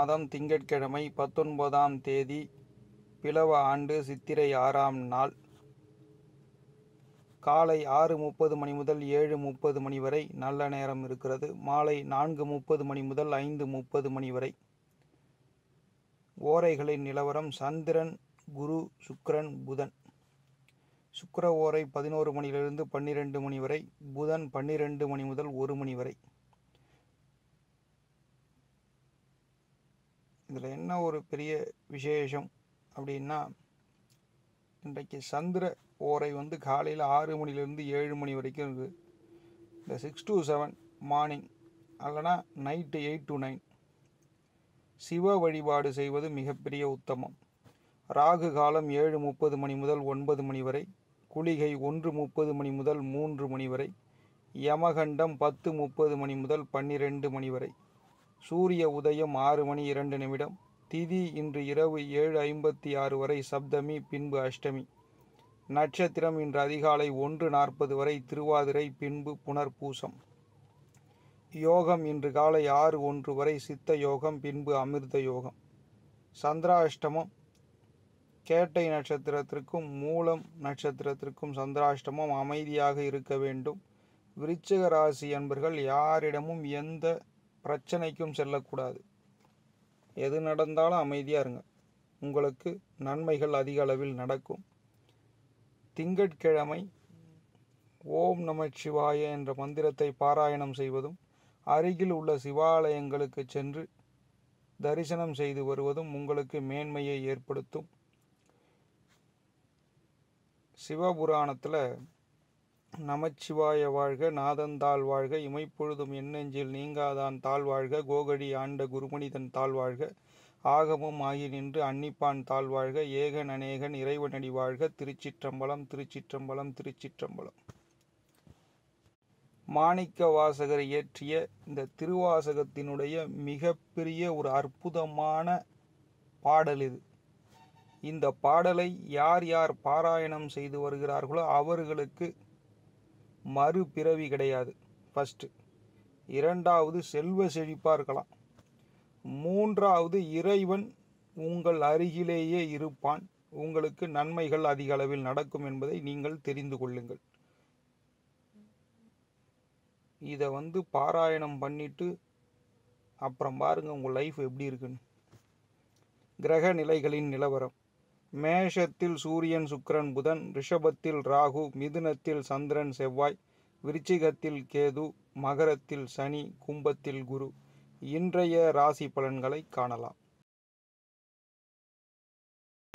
மாதம் திங்கட்கிழமை பத்தொன்பதாம் தேதி பிளவ ஆண்டு சித்திரை ஆறாம் நாள் காலை ஆறு முப்பது மணி முதல் ஏழு முப்பது மணி வரை நல்ல நேரம் இருக்கிறது மாலை நான்கு முப்பது மணி முதல் ஐந்து முப்பது மணி வரை ஓரைகளின் நிலவரம் சந்திரன் குரு சுக்கரன் புதன் சுக்கர ஓரை பதினோரு மணியிலிருந்து பன்னிரெண்டு மணி வரை புதன் பன்னிரெண்டு மணி முதல் ஒரு மணி வரை இதில் என்ன ஒரு பெரிய விசேஷம் அப்படின்னா இன்றைக்கு சந்திர ஓரை வந்து காலையில் ஆறு மணிலேருந்து ஏழு மணி வரைக்கும் இருக்குது இந்த சிக்ஸ் டு செவன் மார்னிங் அல்லனா night eight to nine Shiva வழிபாடு செய்வது மிகப்பெரிய உத்தமம் ராகு காலம் ஏழு முப்பது மணி முதல் ஒன்பது மணி வரை குளிகை ஒன்று முப்பது மணி முதல் மூன்று மணி வரை யமகண்டம் பத்து முப்பது மணி முதல் பன்னிரெண்டு மணி வரை சூரிய உதயம் ஆறு மணி இரண்டு நிமிடம் திதி இன்று இரவு ஏழு ஐம்பத்தி ஆறு வரை சப்தமி பின்பு அஷ்டமி நட்சத்திரம் இன்று அதிகாலை ஒன்று நாற்பது வரை திருவாதிரை பின்பு புனர்பூசம் யோகம் இன்று காலை ஆறு ஒன்று வரை சித்த யோகம் பின்பு அமிர்த யோகம் சந்திராஷ்டமம் கேட்டை நட்சத்திரத்திற்கும் மூலம் நட்சத்திரத்திற்கும் சந்திராஷ்டமம் அமைதியாக இருக்க வேண்டும் விருச்சிக ராசி என்பர்கள் யாரிடமும் எந்த பிரச்சனைக்கும் செல்லக்கூடாது எது நடந்தாலும் அமைதியாக இருங்க உங்களுக்கு நன்மைகள் அதிக அளவில் நடக்கும் திங்கட்கிழமை ஓம் நம சிவாய என்ற மந்திரத்தை பாராயணம் செய்வதும் அருகில் உள்ள சிவாலயங்களுக்கு சென்று தரிசனம் செய்து வருவதும் உங்களுக்கு மேன்மையை ஏற்படுத்தும் சிவபுராணத்தில் நமச்சிவாய வாழ்க நாதந்தாள் வாழ்க இமைப்பொழுதும் எண்ணெஞ்சில் நீங்காதான் தாழ் வாழ்க கோகடி ஆண்ட குருமனிதன் தாழ் வாழ்க ஆகமும் ஆகி நின்று அன்னிப்பான் தாழ் வாழ்க ஏகன் அநேகன் இறைவனடி வாழ்க திருச்சிற்றம்பலம் திருச்சிற்றம்பலம் திருச்சிற்றம்பலம் மாணிக்க வாசகர் இயற்றிய இந்த திருவாசகத்தினுடைய மிகப்பெரிய ஒரு அற்புதமான பாடல் இது இந்த பாடலை யார் யார் பாராயணம் செய்து வருகிறார்களோ அவர்களுக்கு மறுபிறவி கிடையாது ஃபஸ்ட்டு இரண்டாவது செல்வ செழிப்பாக இருக்கலாம் மூன்றாவது இறைவன் உங்கள் அருகிலேயே இருப்பான் உங்களுக்கு நன்மைகள் அதிக அளவில் நடக்கும் என்பதை நீங்கள் தெரிந்து கொள்ளுங்கள் இதை வந்து பாராயணம் பண்ணிட்டு அப்புறம் பாருங்கள் உங்கள் லைஃப் எப்படி இருக்குன்னு கிரக நிலைகளின் நிலவரம் மேஷத்தில் சூரியன் சுக்ரன் புதன் ரிஷபத்தில் ராகு மிதுனத்தில் சந்திரன் செவ்வாய் விருச்சிகத்தில் கேது மகரத்தில் சனி கும்பத்தில் குரு இன்றைய ராசி பலன்களை காணலாம்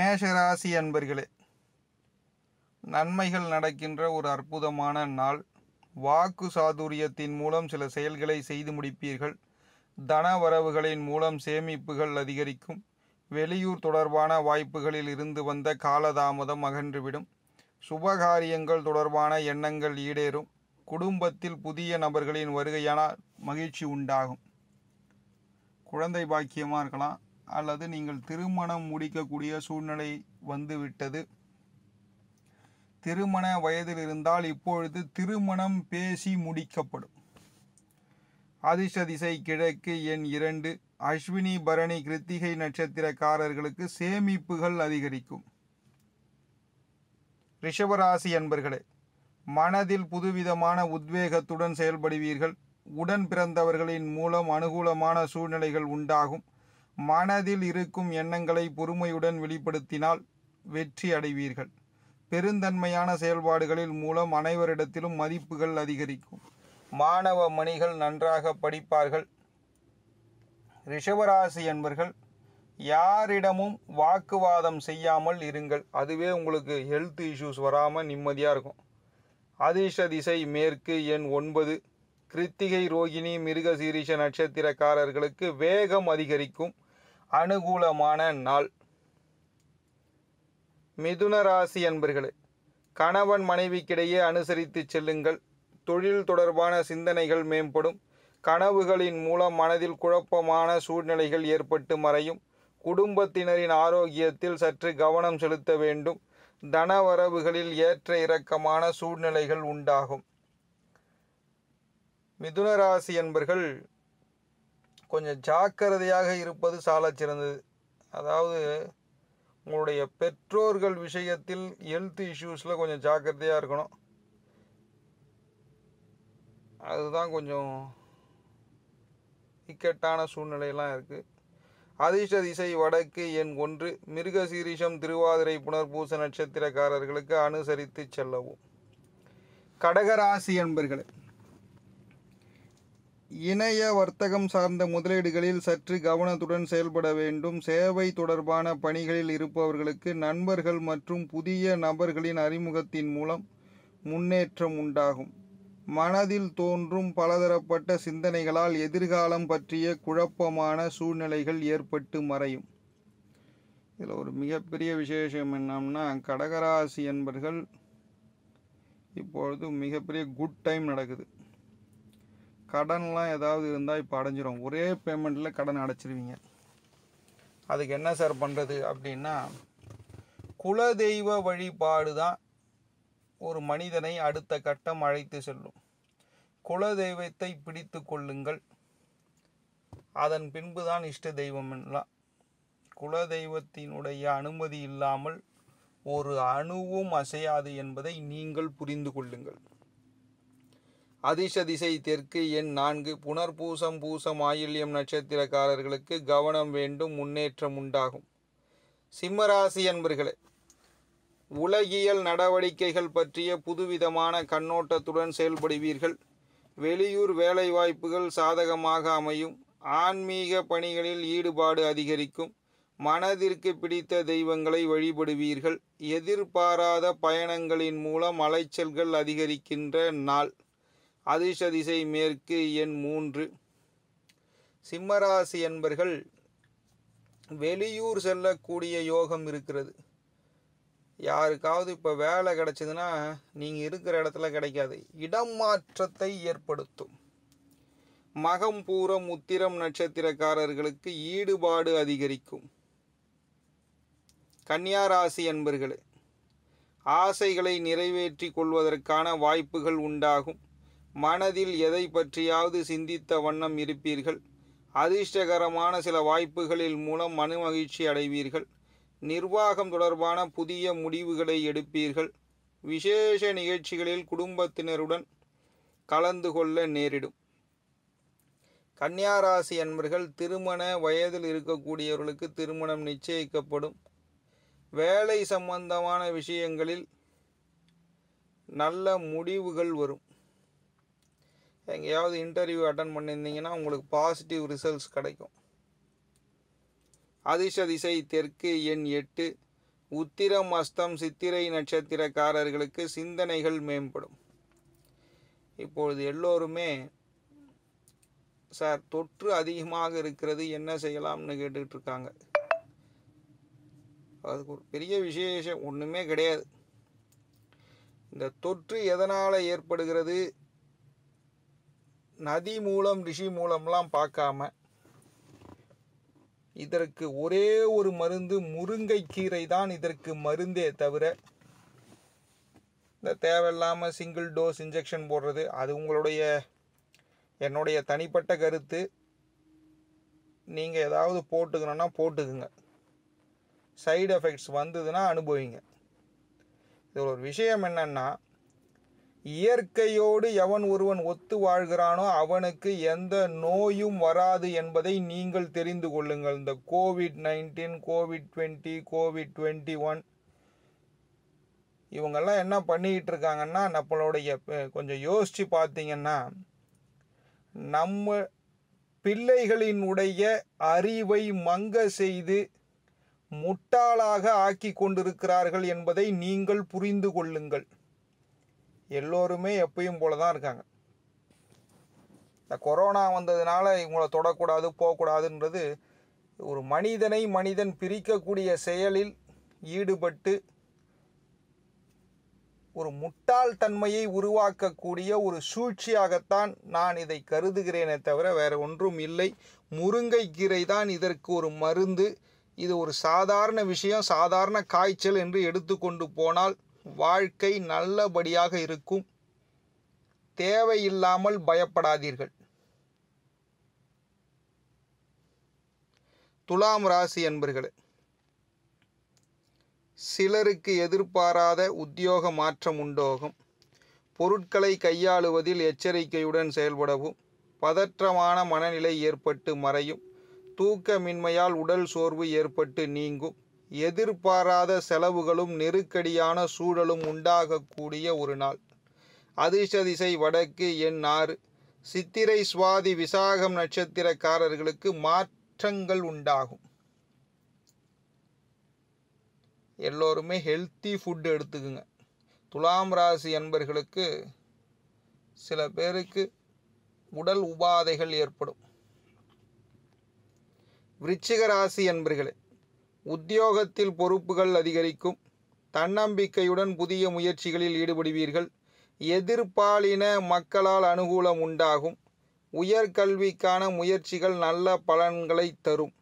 மேஷராசி அன்பர்களே நன்மைகள் நடக்கின்ற ஒரு அற்புதமான நாள் வாக்கு சாதுரியத்தின் மூலம் சில செயல்களை செய்து முடிப்பீர்கள் தன வரவுகளின் மூலம் சேமிப்புகள் அதிகரிக்கும் வெளியூர் தொடர்பான வாய்ப்புகளில் இருந்து வந்த காலதாமதம் அகன்றுவிடும் சுபகாரியங்கள் தொடர்பான எண்ணங்கள் ஈடேறும் குடும்பத்தில் புதிய நபர்களின் வருகையான மகிழ்ச்சி உண்டாகும் குழந்தை பாக்கியமாக இருக்கலாம் அல்லது நீங்கள் திருமணம் முடிக்கக்கூடிய சூழ்நிலை வந்துவிட்டது திருமண வயதில் இருந்தால் இப்பொழுது திருமணம் பேசி முடிக்கப்படும் அதிர்ஷ்ட திசை கிழக்கு எண் இரண்டு அஸ்வினி பரணி கிருத்திகை நட்சத்திரக்காரர்களுக்கு சேமிப்புகள் அதிகரிக்கும் ரிஷபராசி என்பர்களே மனதில் புதுவிதமான உத்வேகத்துடன் செயல்படுவீர்கள் உடன் பிறந்தவர்களின் மூலம் அனுகூலமான சூழ்நிலைகள் உண்டாகும் மனதில் இருக்கும் எண்ணங்களை பொறுமையுடன் வெளிப்படுத்தினால் வெற்றி அடைவீர்கள் பெருந்தன்மையான செயல்பாடுகளில் மூலம் அனைவரிடத்திலும் மதிப்புகள் அதிகரிக்கும் மாணவ மணிகள் நன்றாக படிப்பார்கள் ரிஷவராசி என்பர்கள் யாரிடமும் வாக்குவாதம் செய்யாமல் இருங்கள் அதுவே உங்களுக்கு ஹெல்த் இஷ்யூஸ் வராமல் நிம்மதியாக இருக்கும் அதிர்ஷ்ட திசை மேற்கு எண் ஒன்பது கிருத்திகை ரோகிணி மிருகசீரிஷ நட்சத்திரக்காரர்களுக்கு வேகம் அதிகரிக்கும் அனுகூலமான நாள் மிதுன ராசி என்பர்களே கணவன் மனைவிக்கிடையே அனுசரித்து செல்லுங்கள் தொழில் தொடர்பான சிந்தனைகள் மேம்படும் கனவுகளின் மூலம் மனதில் குழப்பமான சூழ்நிலைகள் ஏற்பட்டு மறையும் குடும்பத்தினரின் ஆரோக்கியத்தில் சற்று கவனம் செலுத்த வேண்டும் தனவரவுகளில் ஏற்ற இறக்கமான சூழ்நிலைகள் உண்டாகும் மிதுனராசி என்பர்கள் கொஞ்சம் ஜாக்கிரதையாக இருப்பது சால சிறந்தது அதாவது உங்களுடைய பெற்றோர்கள் விஷயத்தில் ஹெல்த் இஷ்யூஸில் கொஞ்சம் ஜாக்கிரதையாக இருக்கணும் அதுதான் கொஞ்சம் இக்கட்டான சூழ்நிலையெல்லாம் இருக்குது அதிர்ஷ்ட திசை வடக்கு எண் ஒன்று மிருக சீரிஷம் திருவாதிரை புனர்பூச நட்சத்திரக்காரர்களுக்கு அனுசரித்து செல்லவும் கடகராசி என்பர்களே இணைய வர்த்தகம் சார்ந்த முதலீடுகளில் சற்று கவனத்துடன் செயல்பட வேண்டும் சேவை தொடர்பான பணிகளில் இருப்பவர்களுக்கு நண்பர்கள் மற்றும் புதிய நபர்களின் அறிமுகத்தின் மூலம் முன்னேற்றம் உண்டாகும் மனதில் தோன்றும் பலதரப்பட்ட சிந்தனைகளால் எதிர்காலம் பற்றிய குழப்பமான சூழ்நிலைகள் ஏற்பட்டு மறையும் இதில் ஒரு மிகப்பெரிய விசேஷம் என்னம்னா கடகராசி என்பர்கள் இப்பொழுது மிகப்பெரிய குட் டைம் நடக்குது கடன்லாம் ஏதாவது இருந்தால் இப்போ அடைஞ்சிரும் ஒரே பேமெண்ட்டில் கடன் அடைச்சிருவீங்க அதுக்கு என்ன சார் பண்ணுறது அப்படின்னா குலதெய்வ வழிபாடு தான் ஒரு மனிதனை அடுத்த கட்டம் அழைத்து செல்லும் குல தெய்வத்தை பிடித்து கொள்ளுங்கள் அதன் பின்புதான் இஷ்ட தெய்வம் எனலாம் குல தெய்வத்தினுடைய அனுமதி இல்லாமல் ஒரு அணுவும் அசையாது என்பதை நீங்கள் புரிந்து கொள்ளுங்கள் அதிர்ஷ திசை தெற்கு எண் நான்கு புனர்பூசம் பூசம் ஆயில்யம் நட்சத்திரக்காரர்களுக்கு கவனம் வேண்டும் முன்னேற்றம் உண்டாகும் சிம்மராசி அன்பர்களே உலகியல் நடவடிக்கைகள் பற்றிய புதுவிதமான கண்ணோட்டத்துடன் செயல்படுவீர்கள் வெளியூர் வேலைவாய்ப்புகள் சாதகமாக அமையும் ஆன்மீக பணிகளில் ஈடுபாடு அதிகரிக்கும் மனதிற்கு பிடித்த தெய்வங்களை வழிபடுவீர்கள் எதிர்பாராத பயணங்களின் மூலம் அலைச்சல்கள் அதிகரிக்கின்ற நாள் அதிசதிசை மேற்கு எண் மூன்று சிம்மராசி என்பர்கள் வெளியூர் செல்லக்கூடிய யோகம் இருக்கிறது யாருக்காவது இப்போ வேலை கிடைச்சதுன்னா நீங்கள் இருக்கிற இடத்துல கிடைக்காது இடம் மாற்றத்தை ஏற்படுத்தும் மகம் பூரம் உத்திரம் நட்சத்திரக்காரர்களுக்கு ஈடுபாடு அதிகரிக்கும் கன்னியாராசி அன்பர்களே ஆசைகளை நிறைவேற்றி கொள்வதற்கான வாய்ப்புகள் உண்டாகும் மனதில் எதை பற்றியாவது சிந்தித்த வண்ணம் இருப்பீர்கள் அதிர்ஷ்டகரமான சில வாய்ப்புகளில் மூலம் மனு மகிழ்ச்சி அடைவீர்கள் நிர்வாகம் தொடர்பான புதிய முடிவுகளை எடுப்பீர்கள் விசேஷ நிகழ்ச்சிகளில் குடும்பத்தினருடன் கலந்து கொள்ள நேரிடும் கன்னியாராசி அன்பர்கள் திருமண வயதில் இருக்கக்கூடியவர்களுக்கு திருமணம் நிச்சயிக்கப்படும் வேலை சம்பந்தமான விஷயங்களில் நல்ல முடிவுகள் வரும் எங்கேயாவது இன்டர்வியூ அட்டன் பண்ணியிருந்தீங்கன்னா உங்களுக்கு பாசிட்டிவ் ரிசல்ட்ஸ் கிடைக்கும் அதிர்ஷ திசை தெற்கு எண் எட்டு உத்திரம் அஸ்தம் சித்திரை நட்சத்திரக்காரர்களுக்கு சிந்தனைகள் மேம்படும் இப்பொழுது எல்லோருமே சார் தொற்று அதிகமாக இருக்கிறது என்ன செய்யலாம்னு கேட்டுக்கிட்டு இருக்காங்க அதுக்கு ஒரு பெரிய விசேஷம் ஒன்றுமே கிடையாது இந்த தொற்று எதனால் ஏற்படுகிறது நதி மூலம் ரிஷி மூலம்லாம் பார்க்காம இதற்கு ஒரே ஒரு மருந்து கீரை தான் இதற்கு மருந்தே தவிர இந்த தேவையில்லாமல் சிங்கிள் டோஸ் இன்ஜெக்ஷன் போடுறது அது உங்களுடைய என்னுடைய தனிப்பட்ட கருத்து நீங்கள் ஏதாவது போட்டுக்கணுன்னா போட்டுக்குங்க சைடு எஃபெக்ட்ஸ் வந்ததுன்னா அனுபவிங்க இதில் ஒரு விஷயம் என்னென்னா இயற்கையோடு எவன் ஒருவன் ஒத்து வாழ்கிறானோ அவனுக்கு எந்த நோயும் வராது என்பதை நீங்கள் தெரிந்து கொள்ளுங்கள் இந்த COVID nineteen COVID twenty COVID twenty one இவங்கெல்லாம் என்ன பண்ணிக்கிட்டு இருக்காங்கன்னா நம்மளுடைய கொஞ்சம் யோசித்து பார்த்தீங்கன்னா நம்ம பிள்ளைகளினுடைய அறிவை மங்க செய்து முட்டாளாக ஆக்கி கொண்டிருக்கிறார்கள் என்பதை நீங்கள் புரிந்து கொள்ளுங்கள் எல்லோருமே எப்பயும் போல தான் இருக்காங்க இந்த கொரோனா வந்ததுனால இவங்களை தொடக்கூடாது போகக்கூடாதுன்றது ஒரு மனிதனை மனிதன் பிரிக்கக்கூடிய செயலில் ஈடுபட்டு ஒரு முட்டாள்தன்மையை உருவாக்கக்கூடிய ஒரு சூழ்ச்சியாகத்தான் நான் இதை கருதுகிறேனே தவிர வேறு ஒன்றும் இல்லை முருங்கைக்கீரை தான் இதற்கு ஒரு மருந்து இது ஒரு சாதாரண விஷயம் சாதாரண காய்ச்சல் என்று எடுத்துக்கொண்டு போனால் வாழ்க்கை நல்லபடியாக இருக்கும் தேவையில்லாமல் பயப்படாதீர்கள் துலாம் ராசி என்பர்களே சிலருக்கு எதிர்பாராத உத்தியோக மாற்றம் உண்டோகும் பொருட்களை கையாளுவதில் எச்சரிக்கையுடன் செயல்படவும் பதற்றமான மனநிலை ஏற்பட்டு மறையும் தூக்கமின்மையால் உடல் சோர்வு ஏற்பட்டு நீங்கும் எதிர்பாராத செலவுகளும் நெருக்கடியான சூழலும் உண்டாகக்கூடிய ஒரு நாள் அதிசதிசை வடக்கு எண் ஆறு சித்திரை சுவாதி விசாகம் நட்சத்திரக்காரர்களுக்கு மாற்றங்கள் உண்டாகும் எல்லோருமே ஹெல்த்தி ஃபுட் எடுத்துக்குங்க துலாம் ராசி என்பர்களுக்கு சில பேருக்கு உடல் உபாதைகள் ஏற்படும் விருச்சிக ராசி என்பர்களே உத்தியோகத்தில் பொறுப்புகள் அதிகரிக்கும் தன்னம்பிக்கையுடன் புதிய முயற்சிகளில் ஈடுபடுவீர்கள் எதிர்பாலின மக்களால் அனுகூலம் உண்டாகும் உயர்கல்விக்கான முயற்சிகள் நல்ல பலன்களை தரும்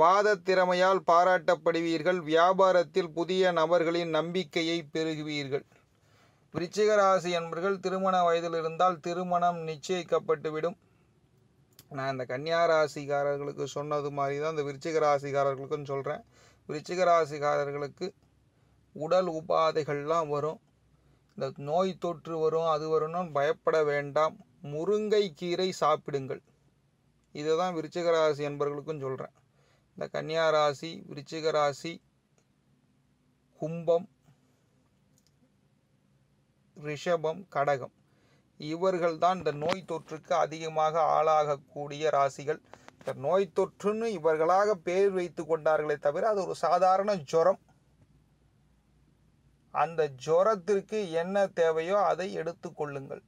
வாத திறமையால் பாராட்டப்படுவீர்கள் வியாபாரத்தில் புதிய நபர்களின் நம்பிக்கையை பெறுகுவீர்கள் விருச்சிகராசி என்பர்கள் திருமண வயதில் இருந்தால் திருமணம் நிச்சயிக்கப்பட்டுவிடும் நான் இந்த கன்னியா ராசிக்காரர்களுக்கு சொன்னது மாதிரி தான் இந்த விருச்சிக ராசிக்காரர்களுக்கும் சொல்கிறேன் விருச்சிக ராசிக்காரர்களுக்கு உடல் உபாதைகள்லாம் வரும் இந்த நோய் தொற்று வரும் அது வரும்னு பயப்பட வேண்டாம் முருங்கை கீரை சாப்பிடுங்கள் இதை தான் விருச்சிக ராசி என்பவர்களுக்கும் சொல்கிறேன் இந்த கன்னியா ராசி விருச்சிக ராசி கும்பம் ரிஷபம் கடகம் இவர்கள்தான் இந்த நோய் தொற்றுக்கு அதிகமாக ஆளாகக்கூடிய ராசிகள் இந்த நோய் தொற்றுன்னு இவர்களாக பேர் வைத்து கொண்டார்களே தவிர அது ஒரு சாதாரண ஜுரம் அந்த ஜுரத்திற்கு என்ன தேவையோ அதை எடுத்துக்கொள்ளுங்கள்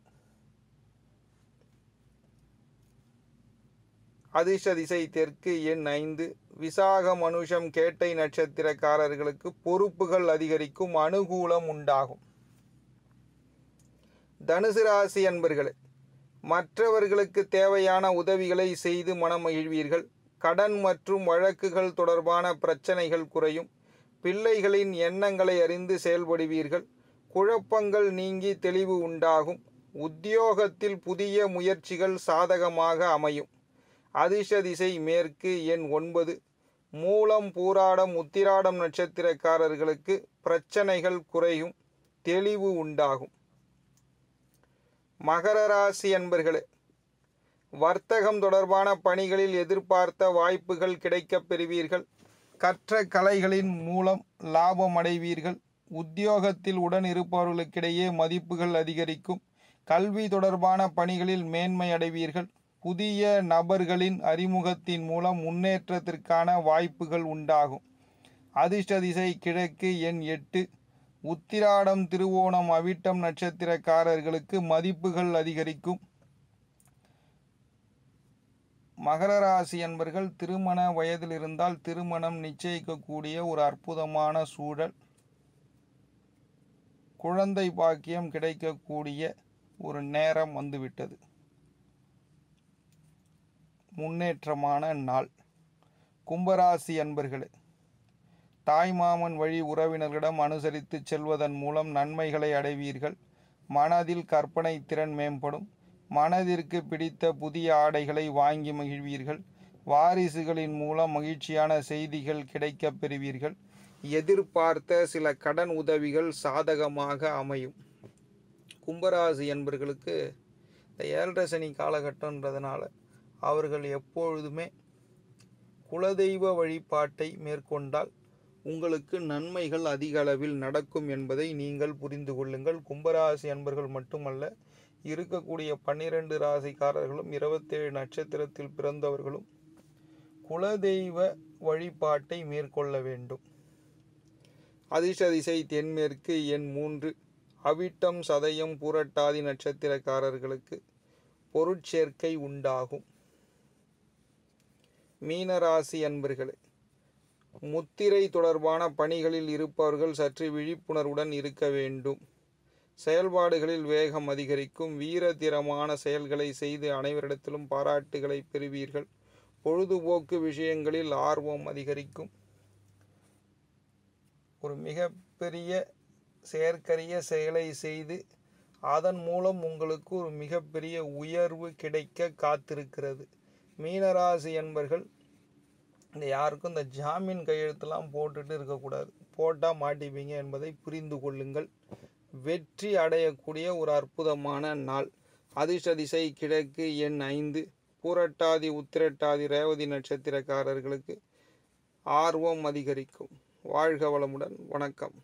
அதிர்ஷ்ட திசை தெற்கு எண் ஐந்து விசாக மனுஷம் கேட்டை நட்சத்திரக்காரர்களுக்கு பொறுப்புகள் அதிகரிக்கும் அனுகூலம் உண்டாகும் தனுசு ராசி அன்பர்களே மற்றவர்களுக்கு தேவையான உதவிகளை செய்து மனமகிழ்வீர்கள் கடன் மற்றும் வழக்குகள் தொடர்பான பிரச்சனைகள் குறையும் பிள்ளைகளின் எண்ணங்களை அறிந்து செயல்படுவீர்கள் குழப்பங்கள் நீங்கி தெளிவு உண்டாகும் உத்தியோகத்தில் புதிய முயற்சிகள் சாதகமாக அமையும் அதிர்ஷ திசை மேற்கு எண் ஒன்பது மூலம் பூராடம் உத்திராடம் நட்சத்திரக்காரர்களுக்கு பிரச்சனைகள் குறையும் தெளிவு உண்டாகும் மகர ராசி அன்பர்களே வர்த்தகம் தொடர்பான பணிகளில் எதிர்பார்த்த வாய்ப்புகள் கிடைக்கப் பெறுவீர்கள் கற்ற கலைகளின் மூலம் லாபம் அடைவீர்கள் உத்தியோகத்தில் உடன் இருப்பவர்களுக்கிடையே மதிப்புகள் அதிகரிக்கும் கல்வி தொடர்பான பணிகளில் மேன்மை அடைவீர்கள் புதிய நபர்களின் அறிமுகத்தின் மூலம் முன்னேற்றத்திற்கான வாய்ப்புகள் உண்டாகும் அதிர்ஷ்ட திசை கிழக்கு எண் எட்டு உத்திராடம் திருவோணம் அவிட்டம் நட்சத்திரக்காரர்களுக்கு மதிப்புகள் அதிகரிக்கும் மகர ராசி என்பர்கள் திருமண வயதில் இருந்தால் திருமணம் நிச்சயிக்கக்கூடிய ஒரு அற்புதமான சூழல் குழந்தை பாக்கியம் கிடைக்கக்கூடிய ஒரு நேரம் வந்துவிட்டது முன்னேற்றமான நாள் கும்பராசி அன்பர்களே தாய்மாமன் வழி உறவினர்களிடம் அனுசரித்து செல்வதன் மூலம் நன்மைகளை அடைவீர்கள் மனதில் கற்பனை திறன் மேம்படும் மனதிற்கு பிடித்த புதிய ஆடைகளை வாங்கி மகிழ்வீர்கள் வாரிசுகளின் மூலம் மகிழ்ச்சியான செய்திகள் கிடைக்கப் பெறுவீர்கள் எதிர்பார்த்த சில கடன் உதவிகள் சாதகமாக அமையும் கும்பராசி என்பர்களுக்கு இந்த ஏழரசனி காலகட்டன்றதுனால அவர்கள் எப்பொழுதுமே குலதெய்வ வழிபாட்டை மேற்கொண்டால் உங்களுக்கு நன்மைகள் அதிக அளவில் நடக்கும் என்பதை நீங்கள் புரிந்து கொள்ளுங்கள் கும்பராசி அன்பர்கள் மட்டுமல்ல இருக்கக்கூடிய பன்னிரண்டு ராசிக்காரர்களும் இருபத்தேழு நட்சத்திரத்தில் பிறந்தவர்களும் குலதெய்வ வழிபாட்டை மேற்கொள்ள வேண்டும் அதிர்ஷதிசை தென்மேற்கு எண் மூன்று அவிட்டம் சதயம் பூரட்டாதி நட்சத்திரக்காரர்களுக்கு பொருட்சேர்க்கை உண்டாகும் மீனராசி அன்பர்களே முத்திரை தொடர்பான பணிகளில் இருப்பவர்கள் சற்று விழிப்புணர்வுடன் இருக்க வேண்டும் செயல்பாடுகளில் வேகம் அதிகரிக்கும் வீரதிரமான செயல்களை செய்து அனைவரிடத்திலும் பாராட்டுகளை பெறுவீர்கள் பொழுதுபோக்கு விஷயங்களில் ஆர்வம் அதிகரிக்கும் ஒரு மிகப்பெரிய செயற்கரிய செயலை செய்து அதன் மூலம் உங்களுக்கு ஒரு மிகப்பெரிய உயர்வு கிடைக்க காத்திருக்கிறது மீனராசி என்பர்கள் இந்த யாருக்கும் இந்த ஜாமீன் கையெழுத்தெல்லாம் போட்டுட்டு இருக்கக்கூடாது போட்டால் மாட்டிப்பீங்க என்பதை புரிந்து கொள்ளுங்கள் வெற்றி அடையக்கூடிய ஒரு அற்புதமான நாள் அதிர்ஷ்டதிசை கிழக்கு எண் ஐந்து பூரட்டாதி உத்திரட்டாதி ரேவதி நட்சத்திரக்காரர்களுக்கு ஆர்வம் அதிகரிக்கும் வாழ்க வளமுடன் வணக்கம்